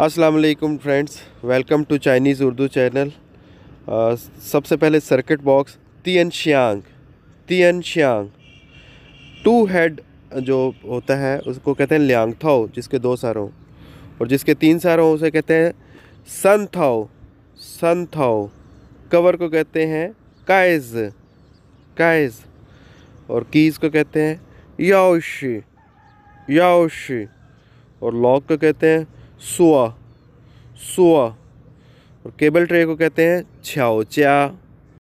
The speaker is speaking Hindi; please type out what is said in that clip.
अस्सलाम वालेकुम friends welcome to Chinese Urdu channel सबसे पहले सर्किट बॉक्स तियन श्यांग तियन श्यांग टू हेड जो होता है उसको कहते हैं लियांग थाओ जिसके दो सर हों और जिसके तीन सर हों उसे कहते हैं सन थाओ सन थाओ कवर को कहते हैं काइज काइज और कीज़ को कहते हैं याओशी याओशी और लॉक को कहते हैं सुआ सुआ और केबल ट्रे को कहते हैं छाओ च्या